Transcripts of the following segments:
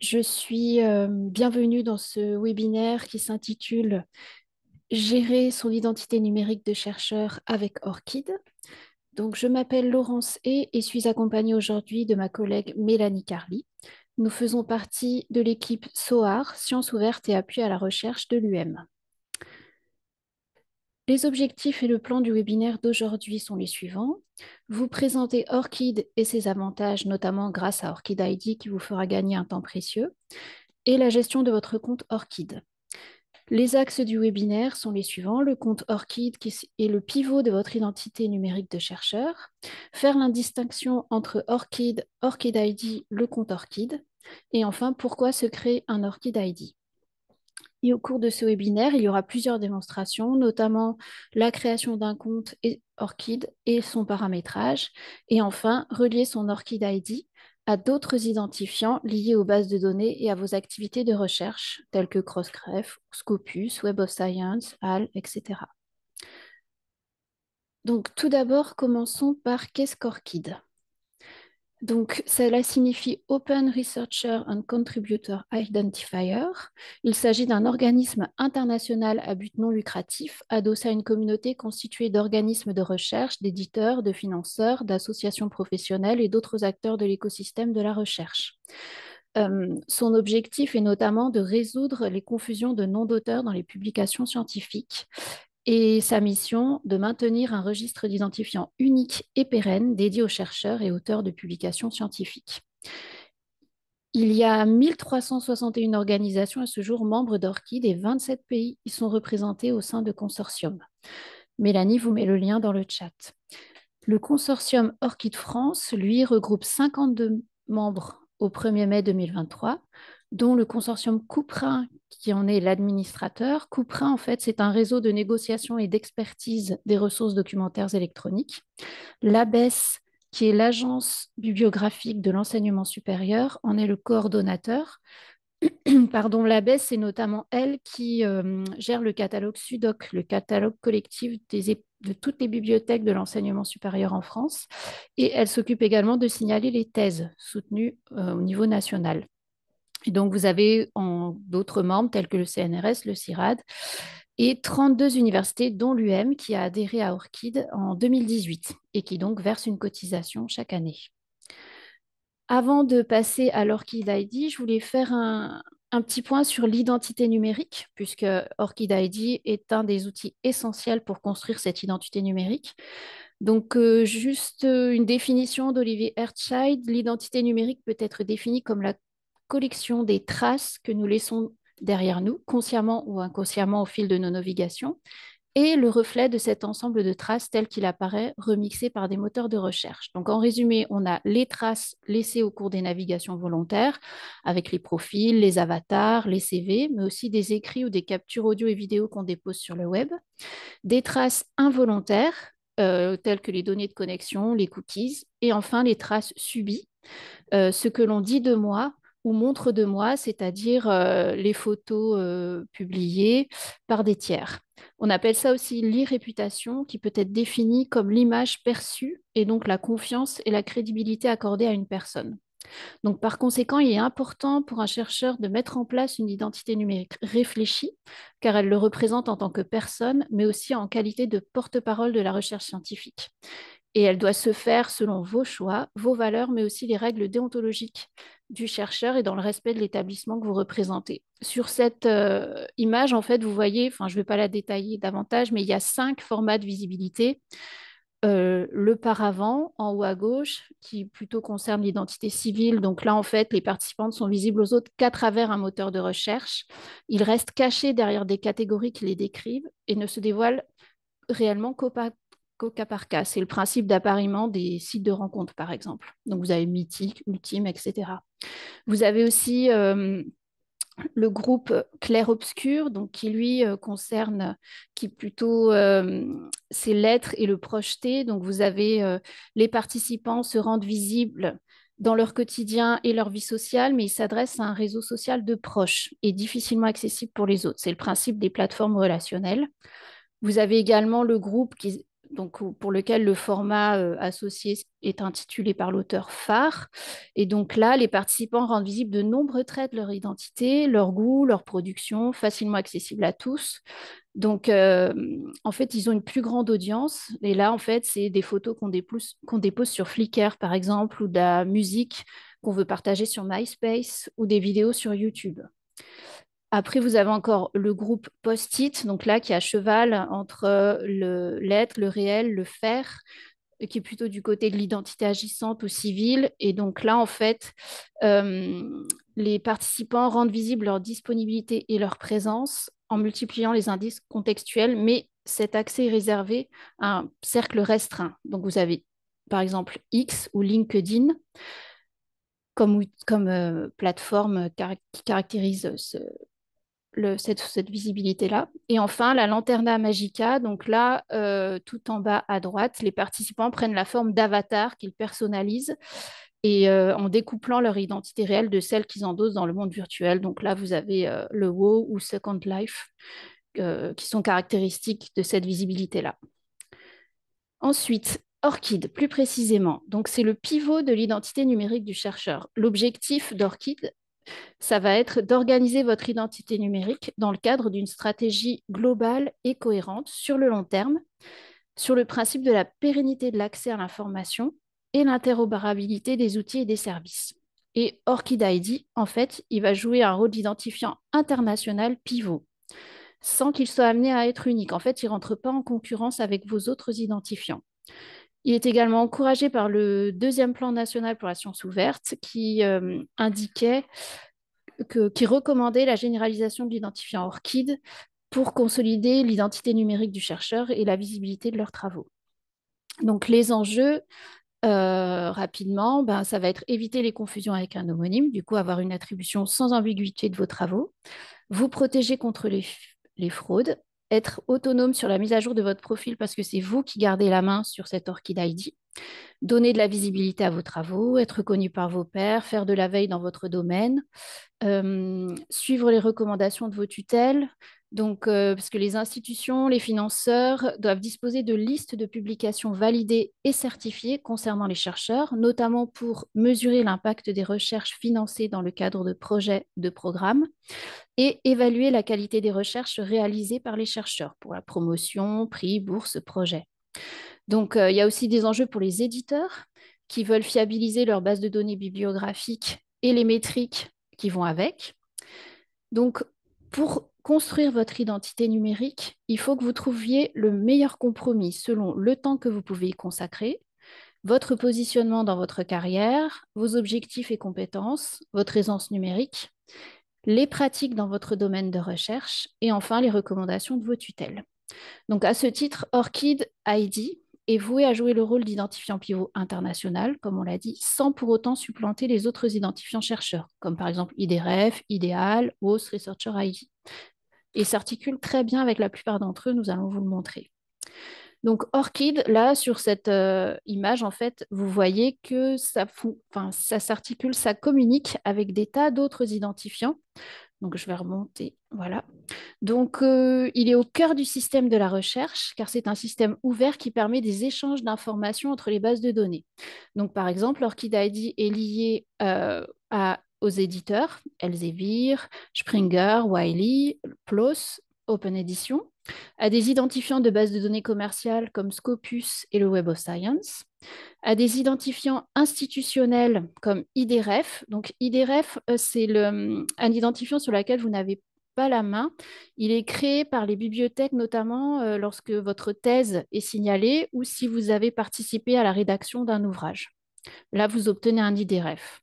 Je suis euh, bienvenue dans ce webinaire qui s'intitule Gérer son identité numérique de chercheur avec ORCID. Donc, je m'appelle Laurence E et suis accompagnée aujourd'hui de ma collègue Mélanie Carly. Nous faisons partie de l'équipe SOAR, Sciences ouvertes et appui à la recherche de l'UM. Les objectifs et le plan du webinaire d'aujourd'hui sont les suivants. Vous présenter Orchid et ses avantages, notamment grâce à Orchid ID qui vous fera gagner un temps précieux, et la gestion de votre compte Orchid. Les axes du webinaire sont les suivants. Le compte ORCID qui est le pivot de votre identité numérique de chercheur. Faire la distinction entre ORCID, ORCID ID, le compte ORCID. Et enfin, pourquoi se créer un ORCID ID et au cours de ce webinaire, il y aura plusieurs démonstrations, notamment la création d'un compte Orchid et son paramétrage, et enfin relier son Orchid ID à d'autres identifiants liés aux bases de données et à vos activités de recherche, telles que Crossref, Scopus, Web of Science, HAL, etc. Donc tout d'abord, commençons par qu'est-ce qu'ORCID donc, cela signifie Open Researcher and Contributor Identifier. Il s'agit d'un organisme international à but non lucratif, adossé à une communauté constituée d'organismes de recherche, d'éditeurs, de financeurs, d'associations professionnelles et d'autres acteurs de l'écosystème de la recherche. Euh, son objectif est notamment de résoudre les confusions de noms d'auteurs dans les publications scientifiques et sa mission de maintenir un registre d'identifiants unique et pérenne dédié aux chercheurs et auteurs de publications scientifiques. Il y a 1361 organisations à ce jour membres d'Orchid et 27 pays y sont représentés au sein de consortiums. Mélanie vous met le lien dans le chat. Le consortium Orchid France, lui, regroupe 52 membres au 1er mai 2023, dont le consortium Couperin qui en est l'administrateur. Couperin, en fait, c'est un réseau de négociation et d'expertise des ressources documentaires électroniques. L'ABES, qui est l'agence bibliographique de l'enseignement supérieur, en est le coordonnateur. Pardon, l'ABES, c'est notamment elle qui euh, gère le catalogue SUDOC, le catalogue collectif de toutes les bibliothèques de l'enseignement supérieur en France. Et elle s'occupe également de signaler les thèses soutenues euh, au niveau national donc, vous avez d'autres membres tels que le CNRS, le CIRAD et 32 universités, dont l'UM, qui a adhéré à Orchid en 2018 et qui donc verse une cotisation chaque année. Avant de passer à l'Orchid ID, je voulais faire un, petit point sur l'identité numérique, puisque Orchid ID est un des outils essentiels pour construire cette identité numérique. Donc, euh, juste euh, une définition d'Olivier Ertscheid, l'identité numérique peut être définie comme la collection des traces que nous laissons derrière nous, consciemment ou inconsciemment au fil de nos navigations, et le reflet de cet ensemble de traces tel qu'il apparaît remixé par des moteurs de recherche. Donc en résumé, on a les traces laissées au cours des navigations volontaires avec les profils, les avatars, les CV, mais aussi des écrits ou des captures audio et vidéo qu'on dépose sur le web, des traces involontaires euh, telles que les données de connexion, les cookies, et enfin les traces subies, euh, ce que l'on dit de moi ou montre de moi, c'est-à-dire euh, les photos euh, publiées par des tiers. On appelle ça aussi l'irréputation, qui peut être définie comme l'image perçue et donc la confiance et la crédibilité accordée à une personne. Donc, par conséquent, il est important pour un chercheur de mettre en place une identité numérique réfléchie, car elle le représente en tant que personne, mais aussi en qualité de porte-parole de la recherche scientifique et elle doit se faire selon vos choix, vos valeurs, mais aussi les règles déontologiques du chercheur et dans le respect de l'établissement que vous représentez. Sur cette euh, image, en fait, vous voyez, enfin, je ne vais pas la détailler davantage, mais il y a cinq formats de visibilité. Euh, le paravent en haut à gauche, qui plutôt concerne l'identité civile. Donc là, en fait, les participantes sont visibles aux autres qu'à travers un moteur de recherche. Ils restent cachés derrière des catégories qui les décrivent et ne se dévoilent réellement qu'au c'est le principe d'appariement des sites de rencontres, par exemple. Donc, vous avez Mythique, Ultime, etc. Vous avez aussi euh, le groupe clair-obscur, donc qui lui euh, concerne, qui plutôt c'est euh, l'être et le projeter. Donc, vous avez les participants se rendent visibles dans leur quotidien et leur vie sociale, mais ils s'adressent à un réseau social de proches et difficilement accessible pour les autres. C'est le principe des plateformes relationnelles. Vous avez également le groupe qui, donc pour lequel le format euh, associé est intitulé par l'auteur phare. Et donc là, les participants rendent visibles de nombreux traits de leur identité, leur goût, leur production, facilement accessible à tous. Donc, euh, en fait, ils ont une plus grande audience. Et là, en fait, c'est des photos qu'on dépose, dépose, sur Flickr, par exemple, ou de la musique qu'on veut partager sur MySpace, ou des vidéos sur YouTube. Après, vous avez encore le groupe post-it, donc là qui est à cheval entre euh, l'être, le, réel, le faire, qui est plutôt du côté de l'identité agissante ou civile. Et donc là, en fait, euh, les participants rendent visible leur disponibilité et leur présence en multipliant les indices contextuels, mais cet accès est réservé à un cercle restreint. Donc vous avez par exemple X ou LinkedIn comme, euh, plateforme qui caractérise ce, cette, visibilité-là. Et enfin, la lanterna magica, donc là, euh, tout en bas à droite, les participants prennent la forme d'avatar qu'ils personnalisent et euh, en découplant leur identité réelle de celle qu'ils endossent dans le monde virtuel. Donc là, vous avez euh, le WoW ou Second Life qui sont caractéristiques de cette visibilité-là. Ensuite, Orchid, plus précisément, donc c'est le pivot de l'identité numérique du chercheur. L'objectif d'Orchid, ça va être d'organiser votre identité numérique dans le cadre d'une stratégie globale et cohérente sur le long terme, sur le principe de la pérennité de l'accès à l'information et l'interopérabilité des outils et des services. Et Orchid ID, en fait, il va jouer un rôle d'identifiant international pivot, sans qu'il soit amené à être unique. En fait, il ne rentre pas en concurrence avec vos autres identifiants. Il est également encouragé par le deuxième plan national pour la science ouverte qui euh, indiquait qui recommandait la généralisation de l'identifiant ORCID pour consolider l'identité numérique du chercheur et la visibilité de leurs travaux. Donc les enjeux, euh, rapidement, ben, ça va être éviter les confusions avec un homonyme, du coup avoir une attribution sans ambiguïté de vos travaux, vous protéger contre les, les fraudes être autonome sur la mise à jour de votre profil parce que c'est vous qui gardez la main sur cette Orchid ID, donner de la visibilité à vos travaux, être connu par vos pairs, faire de la veille dans votre domaine, euh, suivre les recommandations de vos tutelles, donc, euh, parce que les institutions, les financeurs doivent disposer de listes de publications validées et certifiées concernant les chercheurs, notamment pour mesurer l'impact des recherches financées dans le cadre de projets de programmes et évaluer la qualité des recherches réalisées par les chercheurs pour la promotion, prix, bourse, projet. Donc, euh, il y a aussi des enjeux pour les éditeurs qui veulent fiabiliser leur base de données bibliographiques et les métriques qui vont avec. Donc, pour construire votre identité numérique, il faut que vous trouviez le meilleur compromis selon le temps que vous pouvez y consacrer, votre positionnement dans votre carrière, vos objectifs et compétences, votre aisance numérique, les pratiques dans votre domaine de recherche et enfin les recommandations de vos tutelles. Donc à ce titre, Orchid ID est voué à jouer le rôle d'identifiant pivot international, comme on l'a dit, sans pour autant supplanter les autres identifiants chercheurs, comme par exemple IDRF, IDEAL, OS Researcher ID et s'articule très bien avec la plupart d'entre eux. Nous allons vous le montrer. Donc Orchid, là, sur cette euh, image, en fait, vous voyez que ça, ça s'articule, ça communique avec des tas d'autres identifiants. Donc je vais remonter, voilà. Donc euh, il est au cœur du système de la recherche, car c'est un système ouvert qui permet des échanges d'informations entre les bases de données. Donc par exemple, Orchid ID est lié euh, à aux éditeurs, Elsevier, Springer, Wiley, PLOS, Open Edition, à des identifiants de bases de données commerciales comme Scopus et le Web of Science, à des identifiants institutionnels comme IDREF. Donc IDREF, euh, c'est un identifiant sur lequel vous n'avez pas la main. Il est créé par les bibliothèques, notamment euh, lorsque votre thèse est signalée ou si vous avez participé à la rédaction d'un ouvrage. Là, vous obtenez un IDREF.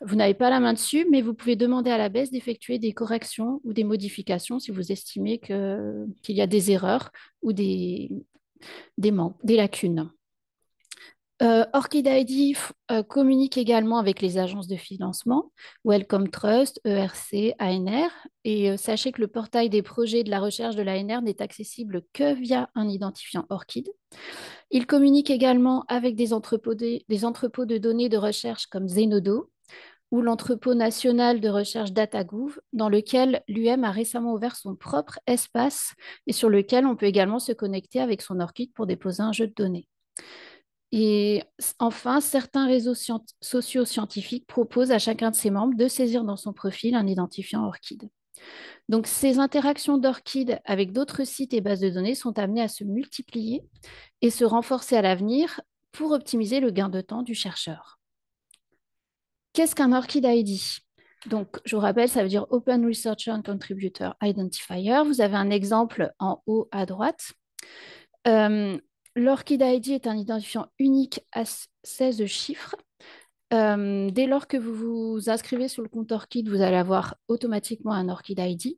Vous n'avez pas la main dessus, mais vous pouvez demander à la baisse d'effectuer des corrections ou des modifications si vous estimez qu'il y a des erreurs ou des, lacunes. Euh, Orchid ID euh, communique également avec les agences de financement, Welcome Trust, ERC, ANR. Et euh, sachez que le portail des projets de la recherche de l'ANR n'est accessible que via un identifiant Orchid. Il communique également avec des des entrepôts de données de recherche comme Zenodo, ou l'entrepôt national de recherche DataGouv, dans lequel l'UM a récemment ouvert son propre espace et sur lequel on peut également se connecter avec son ORCID pour déposer un jeu de données. Et enfin, certains réseaux sociaux scientifiques proposent à chacun de ses membres de saisir dans son profil un identifiant ORCID. Donc, ces interactions d'ORCID avec d'autres sites et bases de données sont amenées à se multiplier et se renforcer à l'avenir pour optimiser le gain de temps du chercheur. Qu'est-ce qu'un ORCID ID donc, je vous rappelle, ça veut dire Open Researcher and Contributor Identifier. Vous avez un exemple en haut à droite. Euh, L'ORCID ID est un identifiant unique à 16 chiffres. Euh, dès lors que vous vous inscrivez sur le compte Orchid, vous allez avoir automatiquement un ORCID ID.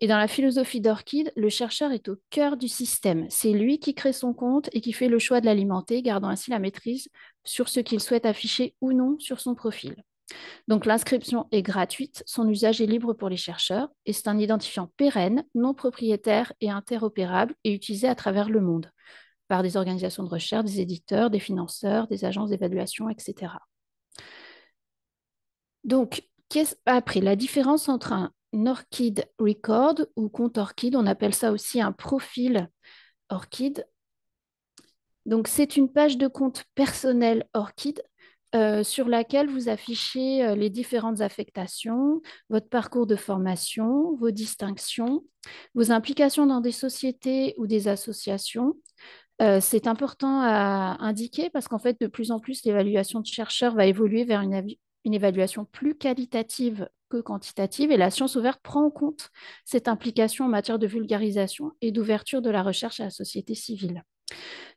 Et dans la philosophie d'Orchid, le chercheur est au cœur du système. C'est lui qui crée son compte et qui fait le choix de l'alimenter, gardant ainsi la maîtrise sur ce qu'il souhaite afficher ou non sur son profil. Donc l'inscription est gratuite, son usage est libre pour les chercheurs et c'est un identifiant pérenne, non propriétaire et interopérable et utilisé à travers le monde par des organisations de recherche, des éditeurs, des financeurs, des agences d'évaluation, etc. Donc, qu'est-ce après la différence entre un Orchid Record ou compte Orchid. On appelle ça aussi un profil Orchid. Donc, c'est une page de compte personnel Orchid euh, sur laquelle vous affichez euh, les différentes affectations, votre parcours de formation, vos distinctions, vos implications dans des sociétés ou des associations. Euh, c'est important à indiquer parce qu'en fait, de plus en plus, l'évaluation de chercheurs va évoluer vers une une évaluation plus qualitative que quantitative et la science ouverte prend en compte cette implication en matière de vulgarisation et d'ouverture de la recherche à la société civile.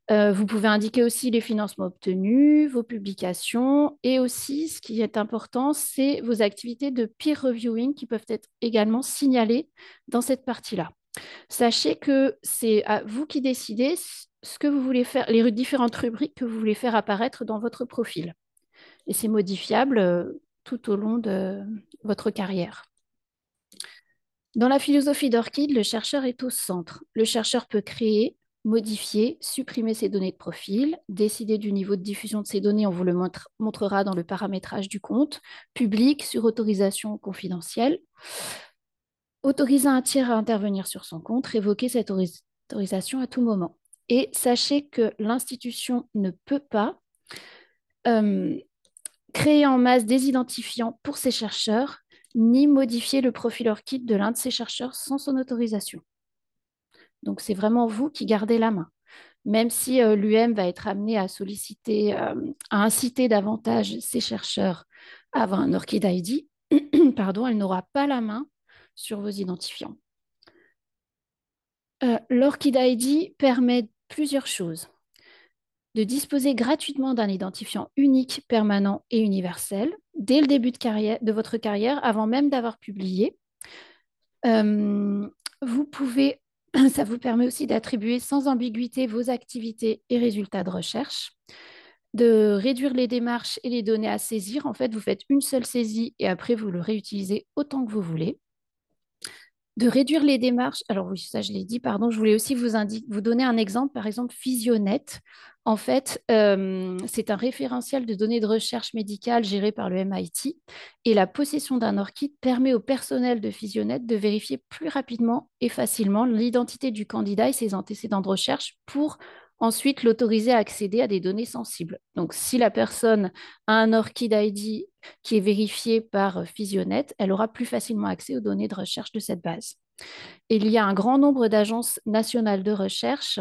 Euh, vous pouvez indiquer aussi les financements obtenus, vos publications et aussi, ce qui est important, c'est vos activités de peer reviewing qui peuvent être également signalées dans cette partie-là. Sachez que c'est à vous qui décidez ce que vous voulez faire, les différentes rubriques que vous voulez faire apparaître dans votre profil et c'est modifiable euh, tout au long de votre carrière. Dans la philosophie d'Orchid, le chercheur est au centre. Le chercheur peut créer, modifier, supprimer ses données de profil, décider du niveau de diffusion de ses données, on vous le montrera dans le paramétrage du compte, public, sur autorisation confidentielle, autoriser un tiers à intervenir sur son compte, révoquer cette autorisation à tout moment. Et sachez que l'institution ne peut pas euh, créer en masse des identifiants pour ces chercheurs, ni modifier le profil ORCID de l'un de ses chercheurs sans son autorisation. Donc c'est vraiment vous qui gardez la main. Même si euh, l'UM va être amenée à solliciter, euh, à inciter davantage ses chercheurs à avoir un ORCID ID, pardon, elle n'aura pas la main sur vos identifiants. Euh, L'ORCID ID permet plusieurs choses de disposer gratuitement d'un identifiant unique, permanent et universel dès le début de, votre carrière, avant même d'avoir publié. Euh, vous pouvez, ça vous permet aussi d'attribuer sans ambiguïté vos activités et résultats de recherche, de réduire les démarches et les données à saisir. En fait, vous faites une seule saisie et après, vous le réutilisez autant que vous voulez de réduire les démarches. Alors oui, ça je l'ai dit, pardon, je voulais aussi vous, indique, vous donner un exemple, par exemple Physionet. En fait, euh, c'est un référentiel de données de recherche médicale géré par le MIT et la possession d'un ORCID permet au personnel de Physionet de vérifier plus rapidement et facilement l'identité du candidat et ses antécédents de recherche pour Ensuite, l'autoriser à accéder à des données sensibles. Donc, si la personne a un ORCID ID qui est vérifié par euh, Physionet, elle aura plus facilement accès aux données de recherche de cette base. Il y a un grand nombre d'agences nationales de recherche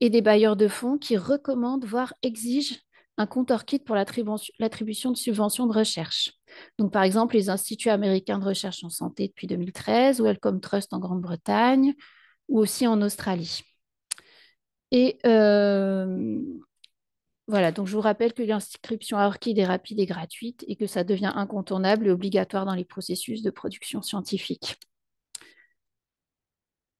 et des bailleurs de fonds qui recommandent, voire exigent un compte ORCID pour l'attribution de subventions de recherche. Donc, par exemple, les instituts américains de recherche en santé depuis 2013, Wellcome Trust en Grande-Bretagne, ou aussi en Australie. Et euh, voilà, donc je vous rappelle que l'inscription à Orchid est rapide et gratuite et que ça devient incontournable et obligatoire dans les processus de production scientifique.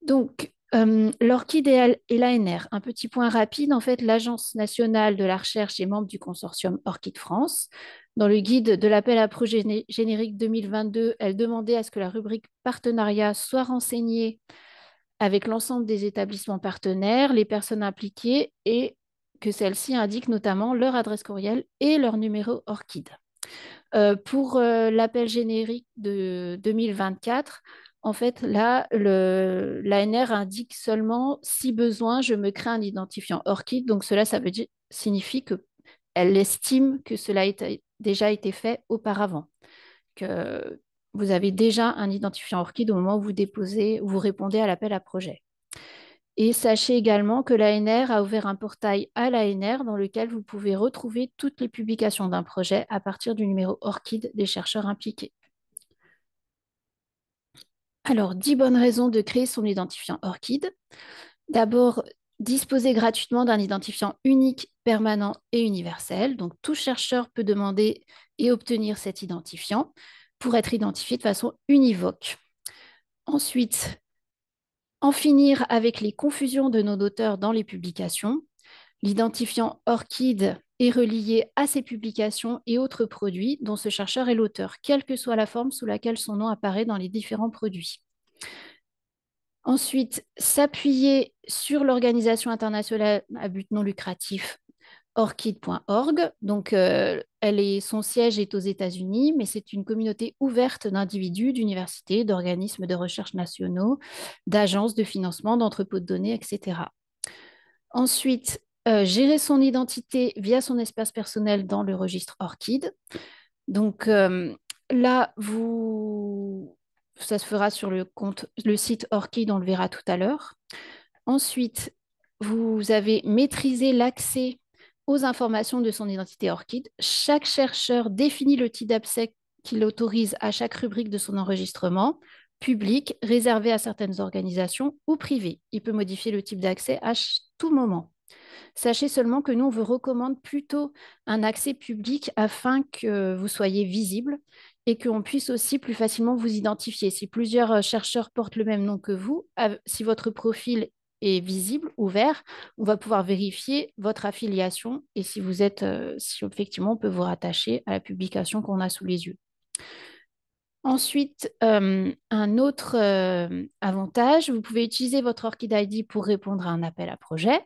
Donc, euh, et l'ANR, un petit point rapide. En fait, l'Agence nationale de la recherche est membre du consortium Orchid France. Dans le guide de l'appel à projet générique 2022, elle demandait à ce que la rubrique partenariat soit renseignée avec l'ensemble des établissements partenaires, les personnes impliquées et que celles-ci indiquent notamment leur adresse courriel et leur numéro ORCID. Euh, pour euh, l'appel générique de 2024, en fait, là, l'ANR indique seulement si besoin, je me crée un identifiant ORCID. Donc cela, ça veut dire, signifie qu'elle estime que cela a déjà été fait auparavant. Que vous avez déjà un identifiant ORCID au moment où vous déposez, vous répondez à l'appel à projet. Et sachez également que l'ANR a ouvert un portail à l'ANR dans lequel vous pouvez retrouver toutes les publications d'un projet à partir du numéro ORCID des chercheurs impliqués. Alors, 10 bonnes raisons de créer son identifiant ORCID. D'abord, disposer gratuitement d'un identifiant unique, permanent et universel. Donc, tout chercheur peut demander et obtenir cet identifiant pour être identifié de façon univoque. Ensuite, en finir avec les confusions de nos auteurs dans les publications. L'identifiant orchid est relié à ses publications et autres produits dont ce chercheur est l'auteur, quelle que soit la forme sous laquelle son nom apparaît dans les différents produits. Ensuite, s'appuyer sur l'organisation internationale à but non lucratif orchid.org, donc euh, son siège est aux États-Unis, mais c'est une communauté ouverte d'individus, d'universités, d'organismes de recherche nationaux, d'agences de financement, d'entrepôts de données, etc. Ensuite, euh, gérer son identité via son espace personnel dans le registre ORCID. Donc euh, là, vous... ça se fera sur le, compte, le site ORCID, on le verra tout à l'heure. Ensuite, vous avez maîtrisé l'accès aux informations de son identité ORCID. Chaque chercheur définit le type d'accès qu'il autorise à chaque rubrique de son enregistrement, public, réservé à certaines organisations ou privé. Il peut modifier le type d'accès à tout moment. Sachez seulement que nous, on vous recommande plutôt un accès public afin que vous soyez visible et qu'on puisse aussi plus facilement vous identifier. Si plusieurs euh, chercheurs portent le même nom que vous, si votre profil visible, ouvert, on va pouvoir vérifier votre affiliation et si vous êtes, euh, si effectivement on peut vous rattacher à la publication qu'on a sous les yeux. Ensuite, euh, un autre euh, avantage, vous pouvez utiliser votre Orchid ID pour répondre à un appel à projet.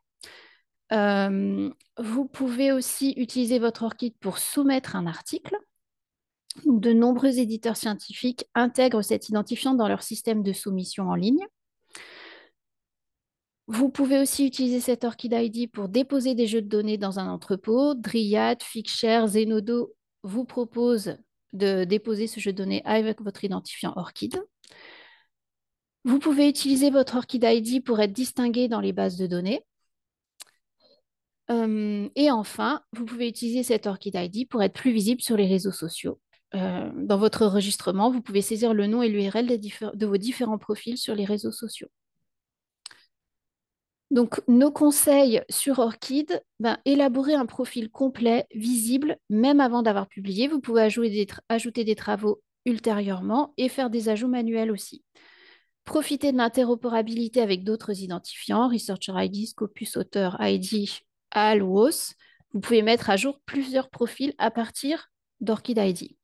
vous pouvez aussi utiliser votre Orchid pour soumettre un article. De nombreux éditeurs scientifiques intègrent cet identifiant dans leur système de soumission en ligne. Vous pouvez aussi utiliser cette Orchid ID pour déposer des jeux de données dans un entrepôt. Dryad, Figshare, Zenodo vous proposent de déposer ce jeu de données avec votre identifiant Orchid. Vous pouvez utiliser votre Orchid ID pour être distingué dans les bases de données. Hum, et enfin, vous pouvez utiliser cette Orchid ID pour être plus visible sur les réseaux sociaux. Hum, dans votre enregistrement, vous pouvez saisir le nom et l'URL de vos différents profils sur les réseaux sociaux. Donc, nos conseils sur Orchid, ben, élaborer un profil complet, visible, même avant d'avoir publié. Vous pouvez ajouter des, travaux ultérieurement et faire des ajouts manuels aussi. Profitez de l'interopérabilité avec d'autres identifiants, Researcher ID, Scopus Auteur ID, AL ou OS. Vous pouvez mettre à jour plusieurs profils à partir d'Orchid ID.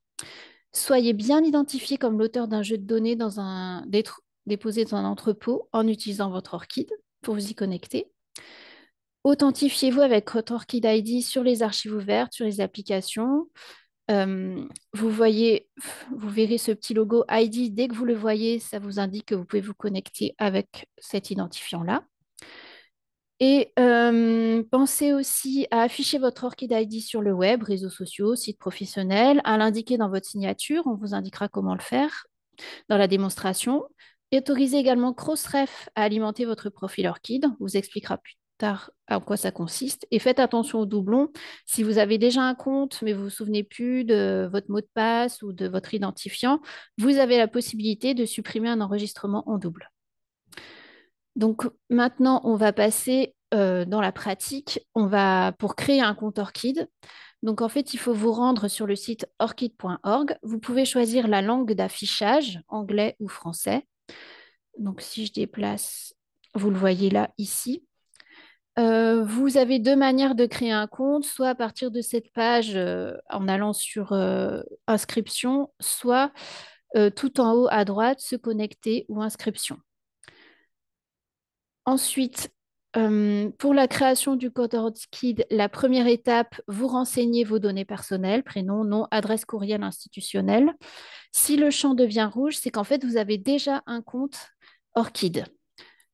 Soyez bien identifié comme l'auteur d'un jeu de données dans un, déposé dans un entrepôt en utilisant votre Orchid pour vous y connecter. Authentifiez-vous avec votre Orchid ID sur les archives ouvertes, sur les applications. Euh, vous voyez, vous verrez ce petit logo ID. Dès que vous le voyez, ça vous indique que vous pouvez vous connecter avec cet identifiant-là. Et euh, pensez aussi à afficher votre Orchid ID sur le web, réseaux sociaux, sites professionnels, à l'indiquer dans votre signature. On vous indiquera comment le faire dans la démonstration autorisez également Crossref à alimenter votre profil Orchid. On vous expliquera plus tard en quoi ça consiste. Et faites attention au doublon. Si vous avez déjà un compte, mais vous ne vous souvenez plus de votre mot de passe ou de votre identifiant, vous avez la possibilité de supprimer un enregistrement en double. Donc maintenant, on va passer euh, dans la pratique. On va pour créer un compte Orchid. Donc en fait, il faut vous rendre sur le site orchid.org. Vous pouvez choisir la langue d'affichage, anglais ou français. Donc si je déplace, vous le voyez là, ici. Euh, vous avez deux manières de créer un compte, soit à partir de cette page euh, en allant sur euh, inscription, soit tout en haut à droite, se connecter ou inscription. Ensuite, euh, pour la création du code Orchid, la première étape, vous renseignez vos données personnelles, prénom, nom, adresse courriel institutionnelle. Si le champ devient rouge, c'est qu'en fait, vous avez déjà un compte Orchid.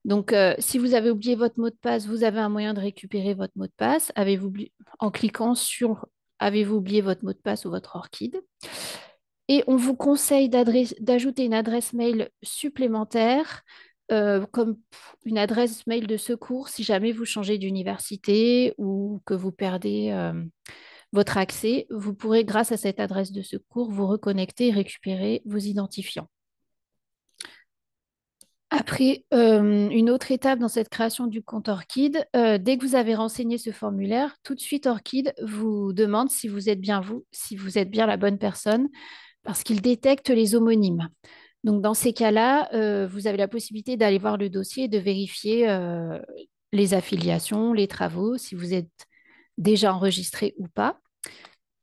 Donc, euh, si vous avez oublié votre mot de passe, vous avez un moyen de récupérer votre mot de passe en cliquant sur Avez-vous oublié votre mot de passe ou votre Orchid Et on vous conseille d'ajouter une adresse mail supplémentaire euh, comme une adresse mail de secours si jamais vous changez d'université ou que vous perdez euh, votre accès. Vous pourrez, grâce à cette adresse de secours, vous reconnecter et récupérer vos identifiants. Après, euh, une autre étape dans cette création du compte Orchid, dès que vous avez renseigné ce formulaire, tout de suite Orchid vous demande si vous êtes bien vous, si vous êtes bien la bonne personne, parce qu'il détecte les homonymes. Donc, dans ces cas-là, euh, vous avez la possibilité d'aller voir le dossier et de vérifier euh, les affiliations, les travaux, si vous êtes déjà enregistré ou pas.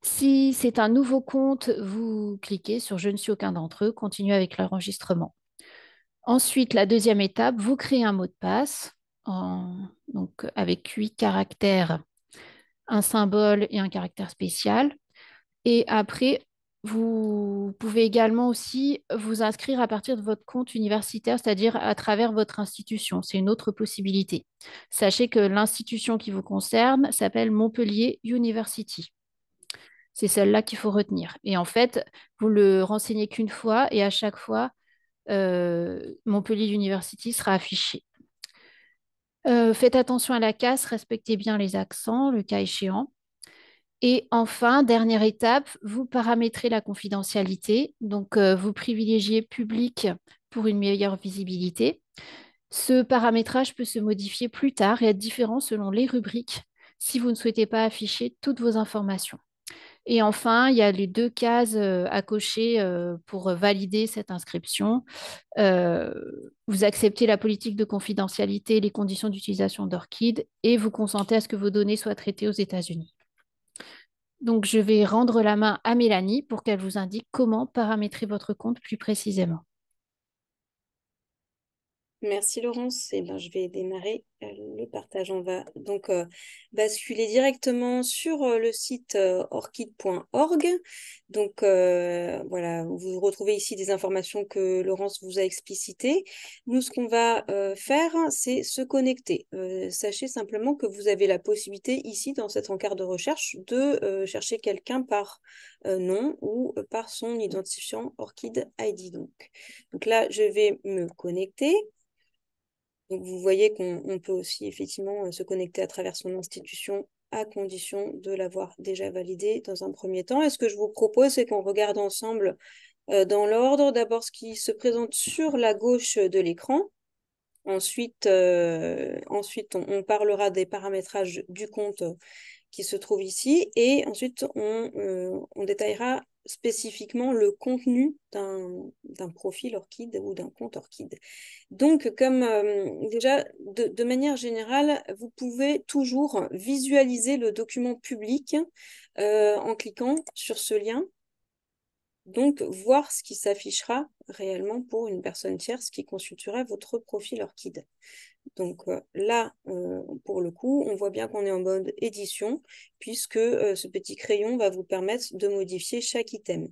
Si c'est un nouveau compte, vous cliquez sur Je ne suis aucun d'entre eux, continuez avec l'enregistrement. Ensuite, la deuxième étape, vous créez un mot de passe donc avec huit caractères, un symbole et un caractère spécial. Et après, vous pouvez également aussi vous inscrire à partir de votre compte universitaire, c'est-à-dire à travers votre institution. C'est une autre possibilité. Sachez que l'institution qui vous concerne s'appelle Montpellier University. C'est celle-là qu'il faut retenir. Et en fait, vous le renseignez qu'une fois et à chaque fois, euh, Montpellier University sera affiché. Euh, faites attention à la casse, respectez bien les accents, le cas échéant. Et enfin, dernière étape, vous paramétrez la confidentialité. Donc, euh, vous privilégiez public pour une meilleure visibilité. Ce paramétrage peut se modifier plus tard et être différent selon les rubriques si vous ne souhaitez pas afficher toutes vos informations. Et enfin, il y a les deux cases euh, à cocher euh, pour valider cette inscription. vous acceptez la politique de confidentialité et les conditions d'utilisation d'Orchid, et vous consentez à ce que vos données soient traitées aux États-Unis. Donc, je vais rendre la main à Mélanie pour qu'elle vous indique comment paramétrer votre compte plus précisément. Merci Laurence. Eh ben, je vais démarrer le partage, on va donc euh, basculer directement sur euh, le site euh, orchid.org. Donc voilà, vous retrouvez ici des informations que Laurence vous a explicitées. Nous, ce qu'on va faire, c'est se connecter. sachez simplement que vous avez la possibilité ici, dans cet encart de recherche, de chercher quelqu'un par nom ou par son identifiant Orchid ID. Donc. donc là, je vais me connecter. Donc vous voyez qu'on peut aussi effectivement euh, se connecter à travers son institution à condition de l'avoir déjà validé dans un premier temps. Et ce que je vous propose, c'est qu'on regarde ensemble euh, dans l'ordre d'abord ce qui se présente sur la gauche de l'écran. Ensuite, euh, ensuite on, parlera des paramétrages du compte qui se trouve ici. Et ensuite, on détaillera spécifiquement le contenu d'un profil orchide ou d'un compte orchide. Donc, comme euh, déjà, de, manière générale, vous pouvez toujours visualiser le document public euh, en cliquant sur ce lien. Donc, voir ce qui s'affichera réellement pour une personne tierce qui consulterait votre profil orchide. Donc euh, là, euh, pour le coup, on voit bien qu'on est en mode édition, puisque euh, ce petit crayon va vous permettre de modifier chaque item.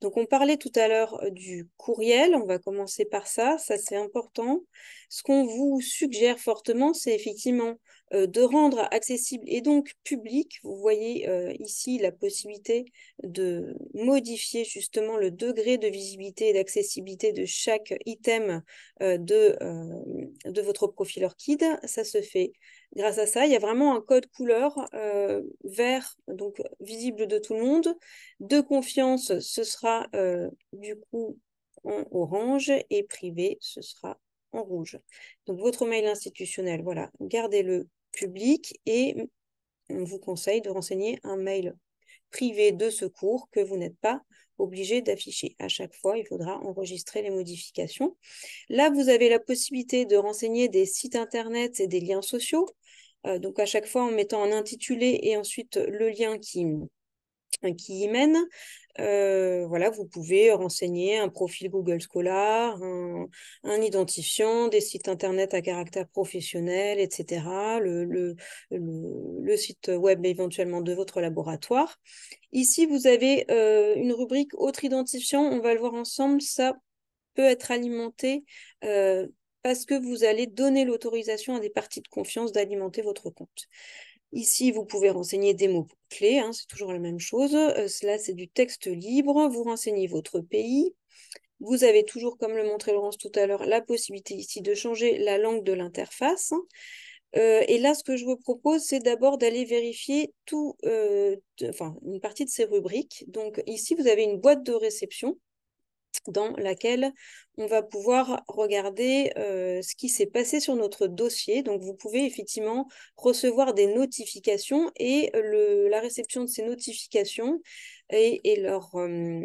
Donc on parlait tout à l'heure du courriel, on va commencer par ça, ça c'est important. Ce qu'on vous suggère fortement, c'est effectivement de rendre accessible et donc public, vous voyez ici la possibilité de modifier justement le degré de visibilité et d'accessibilité de chaque item de, votre profil Orchid. ça se fait grâce à ça, il y a vraiment un code couleur euh, vert, donc visible de tout le monde. De confiance, ce sera euh, du coup en orange et privé, ce sera en rouge. Donc votre mail institutionnel, voilà, gardez-le public et on vous conseille de renseigner un mail privé de secours que vous n'êtes pas obligé d'afficher. À chaque fois, il faudra enregistrer les modifications. Là, vous avez la possibilité de renseigner des sites internet et des liens sociaux. Euh, donc à chaque fois en mettant un intitulé et ensuite euh, le lien qui, euh, qui y mène. voilà, vous pouvez renseigner un profil Google Scholar, un, identifiant, des sites internet à caractère professionnel, etc., le, le, le, site web éventuellement de votre laboratoire. Ici, vous avez une rubrique autre identifiant, on va le voir ensemble, ça peut être alimenté euh, parce que vous allez donner l'autorisation à des parties de confiance d'alimenter votre compte. Ici, vous pouvez renseigner des mots clés, hein, c'est toujours la même chose. Euh, cela, c'est du texte libre. Vous renseignez votre pays. Vous avez toujours, comme le montrait Laurence tout à l'heure, la possibilité ici de changer la langue de l'interface. Euh, et là, ce que je vous propose, c'est d'abord d'aller vérifier tout, euh, enfin, une partie de ces rubriques. Donc ici, vous avez une boîte de réception dans laquelle on va pouvoir regarder euh, ce qui s'est passé sur notre dossier. Donc, vous pouvez effectivement recevoir des notifications et la réception de ces notifications et, leur euh,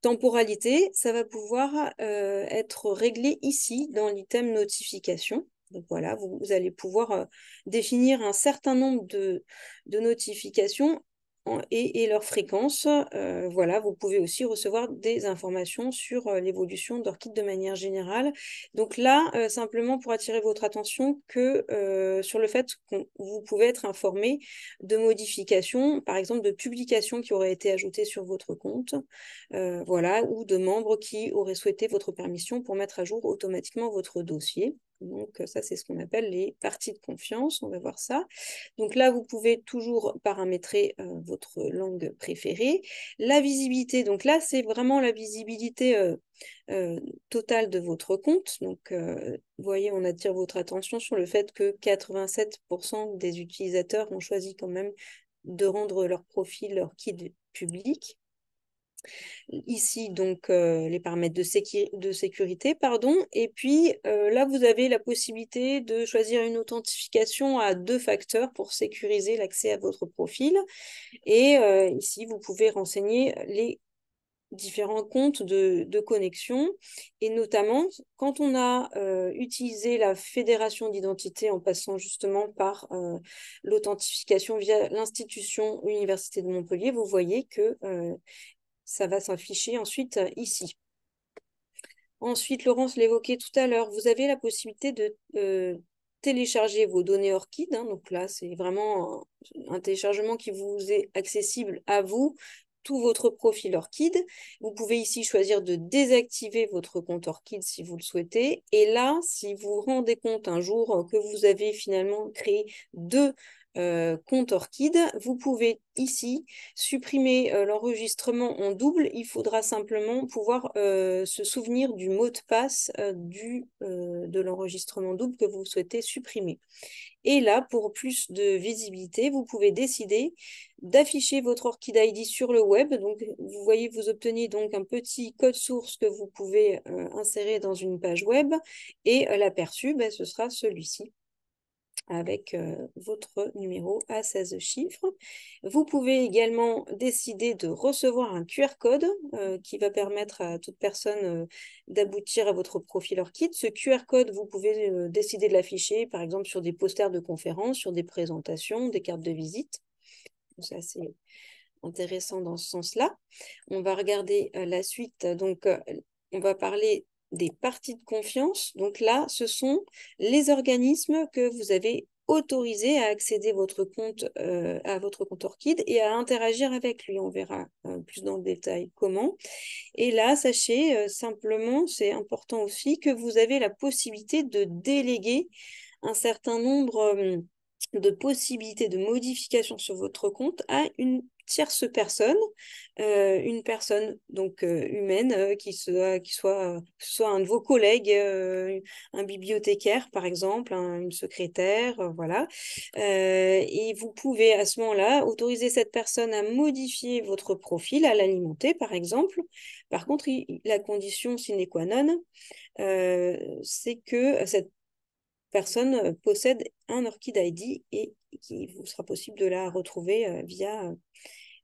temporalité, ça va pouvoir euh, être réglé ici dans l'item notification. Donc voilà, vous, allez pouvoir définir un certain nombre de, de notifications Hein, et, et leur fréquence. Euh, voilà, vous pouvez aussi recevoir des informations sur euh, l'évolution d'Orchid de manière générale. Donc là, euh, simplement pour attirer votre attention que sur le fait que vous pouvez être informé de modifications, par exemple de publications qui auraient été ajoutées sur votre compte, voilà, ou de membres qui auraient souhaité votre permission pour mettre à jour automatiquement votre dossier. Donc ça, c'est ce qu'on appelle les parties de confiance, on va voir ça. Donc là, vous pouvez toujours paramétrer euh, votre langue préférée. La visibilité, donc là, c'est vraiment la visibilité euh, euh, totale de votre compte. Donc vous voyez, on attire votre attention sur le fait que 87% des utilisateurs ont choisi quand même de rendre leur profil, leur kit public. Ici, donc, euh, les paramètres de, sécurité, pardon. Et puis, euh, là, vous avez la possibilité de choisir une authentification à deux facteurs pour sécuriser l'accès à votre profil. Et euh, ici, vous pouvez renseigner les différents comptes de, de connexion. Et notamment, quand on a utilisé la fédération d'identité en passant justement par l'authentification via l'institution Université de Montpellier, vous voyez que ça va s'afficher ensuite euh, ici. Ensuite, Laurence l'évoquait tout à l'heure, vous avez la possibilité de euh, télécharger vos données Orchid. Hein, donc là, c'est vraiment un, téléchargement qui vous est accessible à vous, tout votre profil Orchid. Vous pouvez ici choisir de désactiver votre compte Orchid si vous le souhaitez. Et là, si vous vous rendez compte un jour que vous avez finalement créé deux euh, compte Orchid. Vous pouvez ici supprimer euh, l'enregistrement en double. Il faudra simplement pouvoir euh, se souvenir du mot de passe de l'enregistrement double que vous souhaitez supprimer. Et là, pour plus de visibilité, vous pouvez décider d'afficher votre Orchid ID sur le web. Donc, vous voyez, vous obtenez donc un petit code source que vous pouvez insérer dans une page web et l'aperçu, ben, ce sera celui-ci avec euh, votre numéro à 16 chiffres. Vous pouvez également décider de recevoir un QR code euh, qui va permettre à toute personne euh, d'aboutir à votre profil Orchid. Ce QR code, vous pouvez décider de l'afficher, par exemple, sur des posters de conférences, sur des présentations, des cartes de visite. C'est assez intéressant dans ce sens-là. On va regarder la suite. Donc, on va parler des parties de confiance. Donc là, ce sont les organismes que vous avez autorisés à accéder votre compte, euh, à votre compte Orchid et à interagir avec lui. On verra euh, plus dans le détail comment. Et là, sachez euh, simplement, c'est important aussi, que vous avez la possibilité de déléguer un certain nombre de possibilités de modification sur votre compte à une tierce personne, euh, une personne donc euh, humaine qui, euh, se, qui soit, soit un de vos collègues, un bibliothécaire par exemple, une secrétaire, voilà. et vous pouvez à ce moment-là autoriser cette personne à modifier votre profil, à l'alimenter par exemple. Par contre, la condition sine qua non, c'est que cette personne personne euh, possède un Orchid ID et qu'il vous sera possible de la retrouver euh, via euh,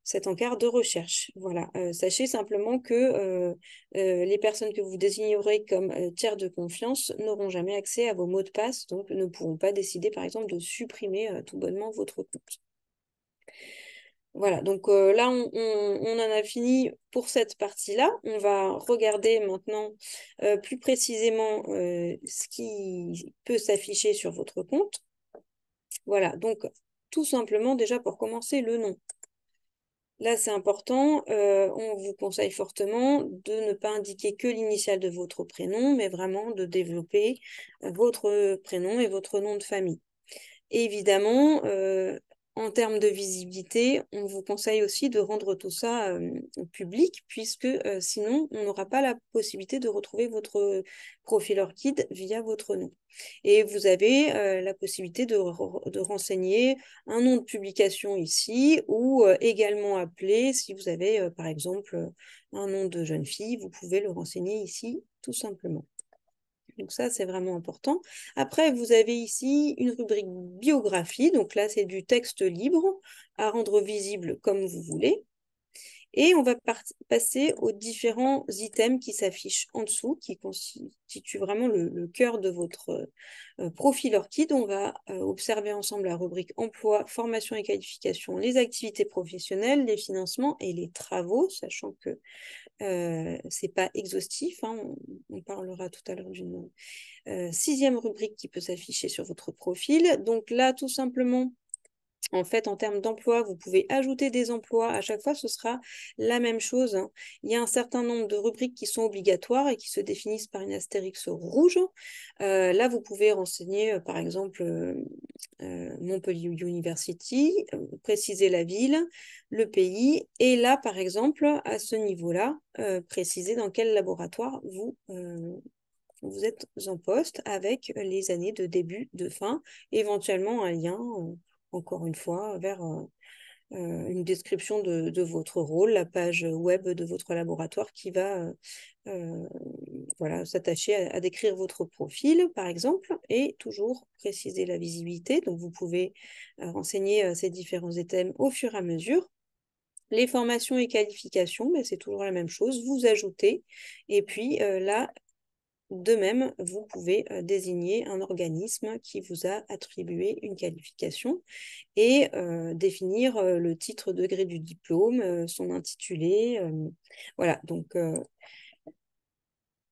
cet encart de recherche. Voilà. sachez simplement que les personnes que vous désignerez comme tiers de confiance n'auront jamais accès à vos mots de passe, donc ne pourront pas décider, par exemple, de supprimer tout bonnement votre compte. Voilà, donc euh, là, on, en a fini pour cette partie-là. On va regarder maintenant euh, plus précisément euh, ce qui peut s'afficher sur votre compte. Voilà, donc tout simplement déjà pour commencer, le nom. Là, c'est important, on vous conseille fortement de ne pas indiquer que l'initiale de votre prénom, mais vraiment de développer votre prénom et votre nom de famille. évidemment, en termes de visibilité, on vous conseille aussi de rendre tout ça public, puisque sinon, on n'aura pas la possibilité de retrouver votre profil Orchid via votre nom. Et vous avez la possibilité de, renseigner un nom de publication ici, ou également appeler, si vous avez par exemple un nom de jeune fille, vous pouvez le renseigner ici tout simplement. Donc ça, c'est vraiment important. Après, vous avez ici une rubrique biographie. Donc là, c'est du texte libre à rendre visible comme vous voulez. Et on va passer aux différents items qui s'affichent en dessous, qui constituent vraiment le, cœur de votre euh, profil orchid. On va euh, observer ensemble la rubrique emploi, formation et qualification, les activités professionnelles, les financements et les travaux, sachant que euh, ce n'est pas exhaustif. Hein. on, on, parlera tout à l'heure d'une sixième rubrique qui peut s'afficher sur votre profil. Donc là, tout simplement, en fait, en termes d'emploi, vous pouvez ajouter des emplois. À chaque fois, ce sera la même chose. Hein. Il y a un certain nombre de rubriques qui sont obligatoires et qui se définissent par une astérix rouge. Euh, là, vous pouvez renseigner, euh, par exemple, euh, Montpellier University, préciser la ville, le pays, et là, par exemple, à ce niveau-là, préciser dans quel laboratoire vous vous êtes en poste avec les années de début, de fin, éventuellement un lien encore une fois, vers euh, une description de, votre rôle, la page web de votre laboratoire qui va euh, euh, voilà, s'attacher à, décrire votre profil, par exemple, et toujours préciser la visibilité. Donc, vous pouvez renseigner ces différents items au fur et à mesure. Les formations et qualifications, ben, c'est toujours la même chose. Vous ajoutez, et puis là, de même, vous pouvez euh, désigner un organisme qui vous a attribué une qualification et euh, définir euh, le titre degré du diplôme, son intitulé. voilà, donc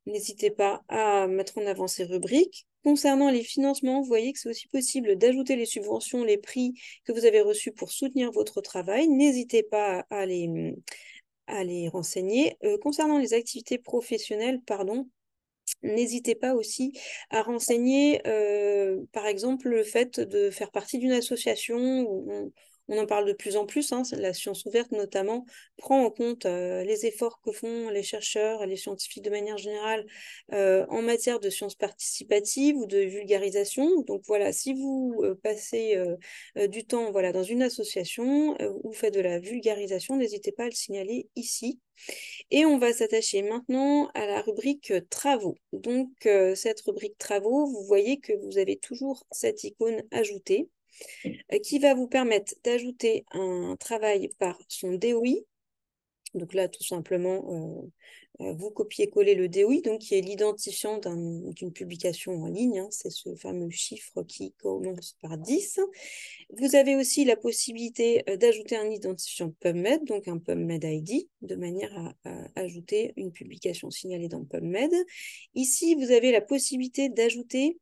n'hésitez pas à mettre en avant ces rubriques. Concernant les financements, vous voyez que c'est aussi possible d'ajouter les subventions, les prix que vous avez reçus pour soutenir votre travail. N'hésitez pas à les, à les renseigner. concernant les activités professionnelles, pardon, N'hésitez pas aussi à renseigner, euh, par exemple, le fait de faire partie d'une association ou on en parle de plus en plus, hein, la science ouverte notamment prend en compte euh, les efforts que font les chercheurs et les scientifiques de manière générale euh, en matière de sciences participatives ou de vulgarisation. Donc voilà, si vous euh, passez du temps voilà, dans une association ou faites de la vulgarisation, n'hésitez pas à le signaler ici. Et on va s'attacher maintenant à la rubrique travaux. Donc cette rubrique travaux, vous voyez que vous avez toujours cette icône ajoutée. Euh, qui va vous permettre d'ajouter un travail par son DOI. Donc là, tout simplement, euh, euh, vous copiez-collez le DOI, donc qui est l'identifiant d'une publication en ligne. Hein, c'est ce fameux chiffre qui commence par 10. Vous avez aussi la possibilité d'ajouter un identifiant PubMed, donc un PubMed ID, de manière à ajouter une publication signalée dans PubMed. Ici, vous avez la possibilité d'ajouter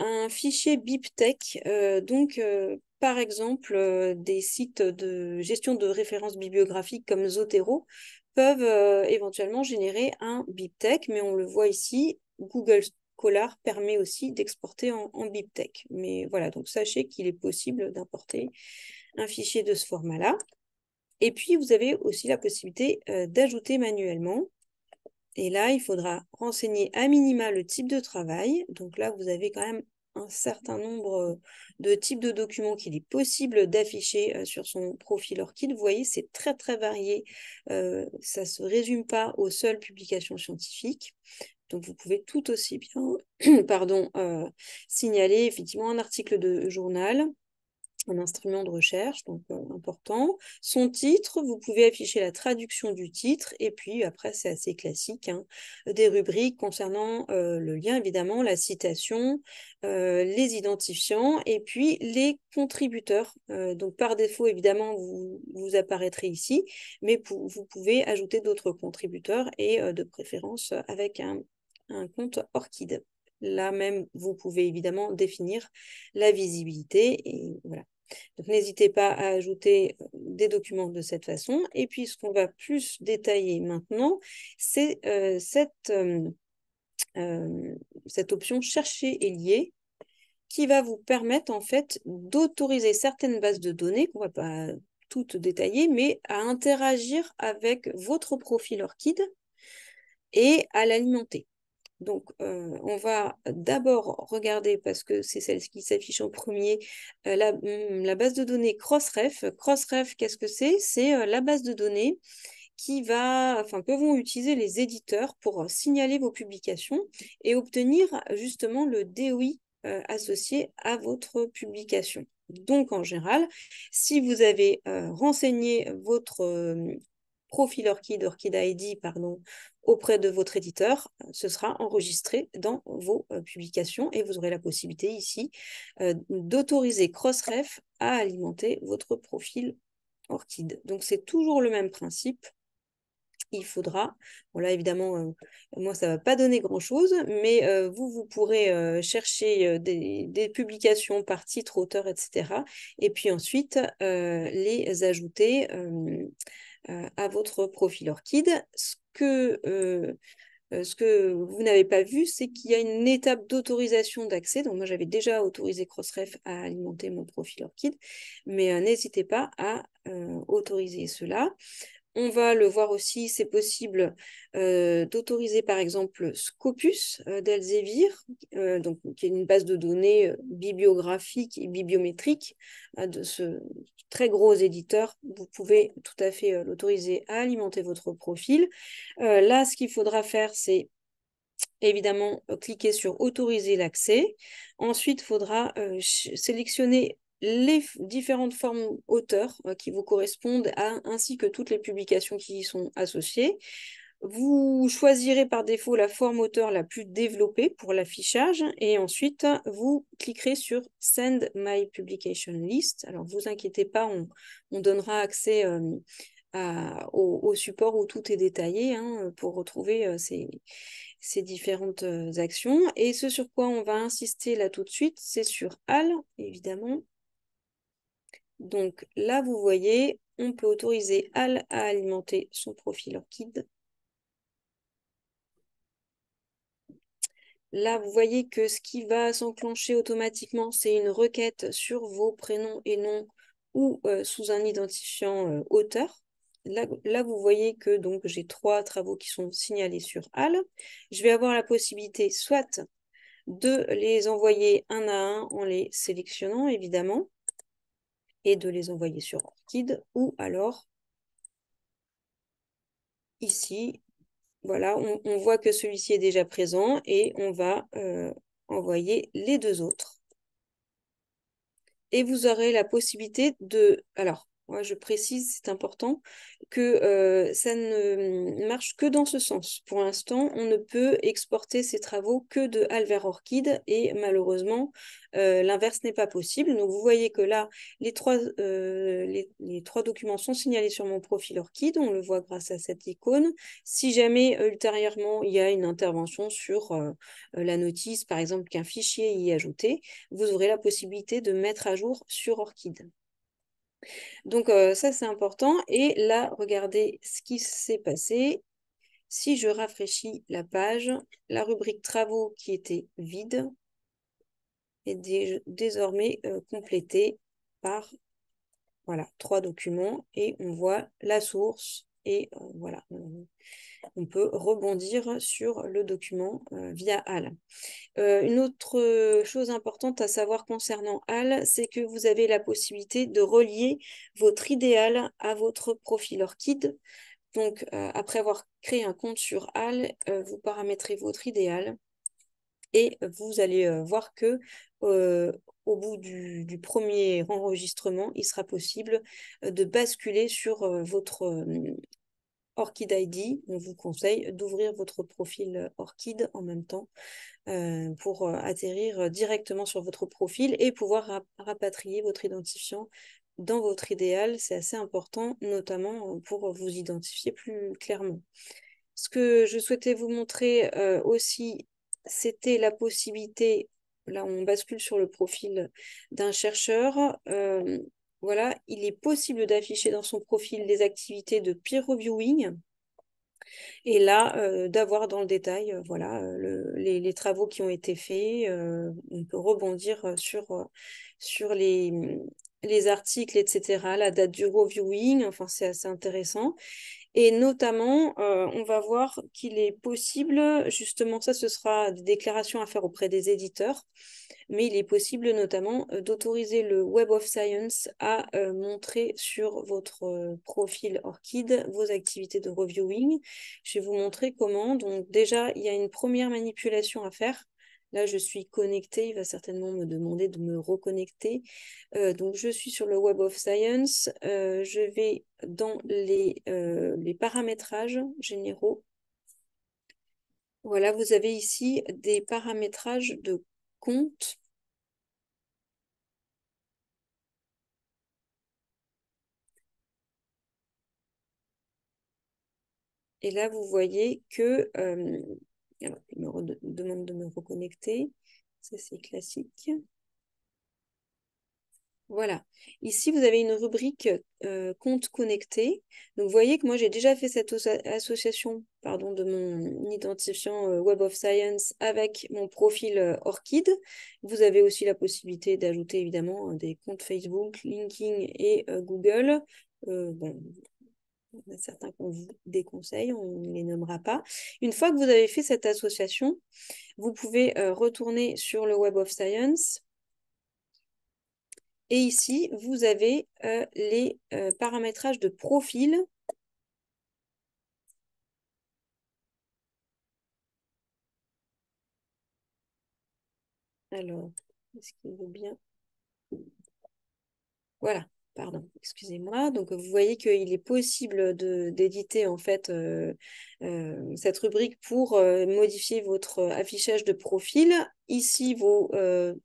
un fichier BibTech, euh, donc euh, par exemple euh, des sites de gestion de références bibliographiques comme Zotero peuvent éventuellement générer un BibTech, mais on le voit ici, Google Scholar permet aussi d'exporter en, en BibTech. Mais voilà, donc sachez qu'il est possible d'importer un fichier de ce format-là. Et puis, vous avez aussi la possibilité d'ajouter manuellement et là, il faudra renseigner à minima le type de travail. Donc là, vous avez quand même un certain nombre euh, de types de documents qu'il est possible d'afficher euh, sur son profil Orchid. Vous voyez, c'est très très varié. Euh, ça ne se résume pas aux seules publications scientifiques. Donc vous pouvez tout aussi bien pardon, signaler effectivement un article de journal, un instrument de recherche, donc important. Son titre, vous pouvez afficher la traduction du titre, et puis après, c'est assez classique, hein, des rubriques concernant le lien, évidemment, la citation, les identifiants, et puis les contributeurs. donc par défaut, évidemment, vous, vous apparaîtrez ici, mais vous pouvez ajouter d'autres contributeurs, et de préférence avec un, compte Orchid. Là même, vous pouvez évidemment définir la visibilité et voilà n'hésitez pas à ajouter euh, des documents de cette façon. Et puis ce qu'on va plus détailler maintenant, c'est euh, euh, cette, option chercher et lier qui va vous permettre en fait d'autoriser certaines bases de données qu'on va pas toutes détailler, mais à interagir avec votre profil orchid et à l'alimenter. Donc, euh, on va d'abord regarder, parce que c'est celle qui s'affiche en premier, euh, hmm, la, base de données Crossref. Crossref, qu'est-ce que c'est C'est euh, la base de données qui va, enfin, que vont utiliser les éditeurs pour signaler vos publications et obtenir justement le DOI associé à votre publication. Donc, en général, si vous avez renseigné votre profil Orchid, Orchid ID, pardon, auprès de votre éditeur, euh, ce sera enregistré dans vos euh, publications et vous aurez la possibilité ici euh, d'autoriser Crossref à alimenter votre profil Orchid. Donc c'est toujours le même principe. Il faudra, voilà évidemment, moi ça ne va pas donner grand-chose, mais vous, vous pourrez chercher des, des, publications par titre, auteur, etc. Et puis ensuite, les ajouter euh, à votre profil Orchid. Ce que euh, euh, ce que vous n'avez pas vu, c'est qu'il y a une étape d'autorisation d'accès. Donc moi, j'avais déjà autorisé Crossref à alimenter mon profil Orchid, mais n'hésitez pas à autoriser cela. On va le voir aussi, c'est possible euh, d'autoriser par exemple Scopus euh, d'Elsevier, euh, donc, qui est une base de données bibliographique et bibliométrique hein, de ce très gros éditeur. Vous pouvez tout à fait l'autoriser à alimenter votre profil. là, ce qu'il faudra faire, c'est évidemment cliquer sur autoriser l'accès. Ensuite, il faudra sélectionner les différentes formes auteurs euh, qui vous correspondent ainsi que toutes les publications qui y sont associées. Vous choisirez par défaut la forme auteur la plus développée pour l'affichage et ensuite vous cliquerez sur Send My Publication List. Alors vous inquiétez pas, on, donnera accès euh, au, support où tout est détaillé hein, pour retrouver euh, ces, ces, différentes actions. Et ce sur quoi on va insister là tout de suite, c'est sur AL, évidemment, donc là, vous voyez, on peut autoriser Al à alimenter son profil Orchid. Là, vous voyez que ce qui va s'enclencher automatiquement, c'est une requête sur vos prénoms et noms ou euh, sous un identifiant euh, auteur. Là, là, vous voyez que donc j'ai trois travaux qui sont signalés sur Al. Je vais avoir la possibilité soit de les envoyer un à un en les sélectionnant, évidemment, et de les envoyer sur Orchid ou alors ici, voilà, on, voit que celui-ci est déjà présent et on va euh, envoyer les deux autres. Et vous aurez la possibilité de... Alors, je précise, c'est important, que euh, ça ne mm, marche que dans ce sens. Pour l'instant, on ne peut exporter ces travaux que de Alver Orchid et malheureusement, euh, l'inverse n'est pas possible. Donc vous voyez que là, les trois, euh, les, trois documents sont signalés sur mon profil Orchid, on le voit grâce à cette icône. Si jamais ultérieurement il y a une intervention sur la notice, par exemple, qu'un fichier y est ajouté, vous aurez la possibilité de mettre à jour sur Orchid. Donc euh, ça, c'est important. Et là, regardez ce qui s'est passé. Si je rafraîchis la page, la rubrique travaux qui était vide est désormais euh, complétée par voilà, trois documents et on voit la source, et euh, voilà, on peut rebondir sur le document euh, via HAL. Euh, une autre chose importante à savoir concernant HAL, c'est que vous avez la possibilité de relier votre idéal à votre profil Orchid. Donc, après avoir créé un compte sur HAL, vous paramétrez votre idéal et vous allez voir que au bout du, premier enregistrement, il sera possible de basculer sur votre, Orchid ID on vous conseille d'ouvrir votre profil euh, Orchid en même temps euh, pour euh, atterrir directement sur votre profil et pouvoir rapatrier votre identifiant dans votre idéal. C'est assez important, notamment pour vous identifier plus clairement. Ce que je souhaitais vous montrer aussi, c'était la possibilité, là on bascule sur le profil d'un chercheur, voilà, il est possible d'afficher dans son profil les activités de peer reviewing. Et là, euh, d'avoir dans le détail euh, voilà, euh, les, travaux qui ont été faits. on peut rebondir sur, sur les, les articles, etc., la date du reviewing. Enfin, c'est assez intéressant. Et notamment, euh, on va voir qu'il est possible, justement, ça ce sera des déclarations à faire auprès des éditeurs, mais il est possible notamment euh, d'autoriser le Web of Science à euh, montrer sur votre profil Orchid vos activités de reviewing. Je vais vous montrer comment. Donc déjà, il y a une première manipulation à faire Là, je suis connectée, il va certainement me demander de me reconnecter. Euh, donc, je suis sur le Web of Science. Euh, je vais dans euh, les, paramétrages généraux. Voilà, vous avez ici des paramétrages de compte. Et là, vous voyez que il me demande de me reconnecter. Ça, c'est classique. Voilà. Ici, vous avez une rubrique euh, compte connecté. Donc, vous voyez que moi, j'ai déjà fait cette association pardon, de mon identifiant euh, Web of Science avec mon profil euh, Orchid. Vous avez aussi la possibilité d'ajouter évidemment hein, des comptes Facebook, LinkedIn et Google. bon, il bah, certains qu'on vous déconseille, on ne les nommera pas. Une fois que vous avez fait cette association, vous pouvez euh, retourner sur le Web of Science. Et ici, vous avez euh, les euh, paramétrages de profil. Alors, est-ce qu'il veut bien Voilà, pardon, excusez-moi. Donc vous voyez qu'il est possible d'éditer en fait euh, euh, cette rubrique pour euh, modifier votre affichage de profil. Ici vos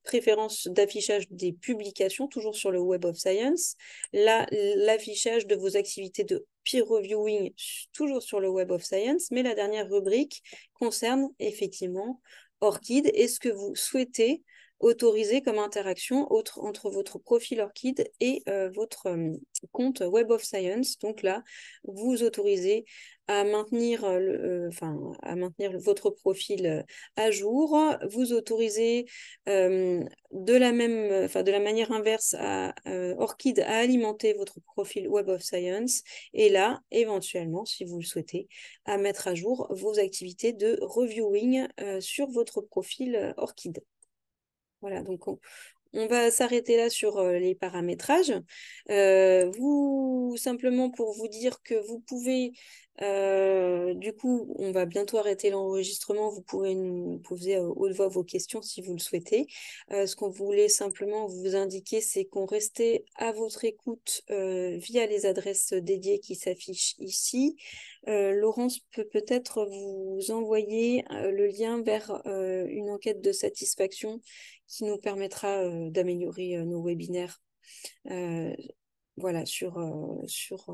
préférences d'affichage des publications, toujours sur le Web of Science. Là l'affichage de vos activités de peer reviewing, toujours sur le Web of Science. Mais la dernière rubrique concerne effectivement Orchid. Est-ce que vous souhaitez autorisé comme interaction entre votre profil orchid et euh, votre euh, compte Web of Science. Donc là, vous autorisez à maintenir, euh, enfin, à maintenir votre profil à jour. Vous autorisez de, la même, enfin, de la manière inverse à Orchid à alimenter votre profil Web of Science et là, éventuellement, si vous le souhaitez, à mettre à jour vos activités de reviewing sur votre profil Orchid. Voilà, donc on, va s'arrêter là sur euh, les paramétrages. Euh, vous, simplement pour vous dire que vous pouvez, euh, du coup, on va bientôt arrêter l'enregistrement. Vous pouvez nous poser haute voix vos questions si vous le souhaitez. ce qu'on voulait simplement vous indiquer, c'est qu'on restait à votre écoute via les adresses dédiées qui s'affichent ici. Laurence peut peut-être vous envoyer le lien vers une enquête de satisfaction qui nous permettra euh, d'améliorer euh, nos webinaires euh, voilà, sur, sur,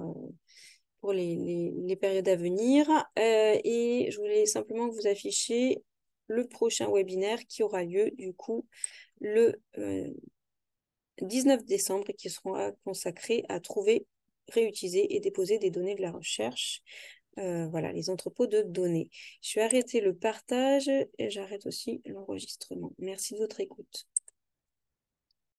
pour les, périodes à venir. et je voulais simplement que vous affichiez le prochain webinaire qui aura lieu du coup le 19 décembre et qui sera consacré à trouver réutiliser et déposer des données de la recherche. Euh, voilà, les entrepôts de données. Je suis arrêter le partage et j'arrête aussi l'enregistrement. Merci de votre écoute.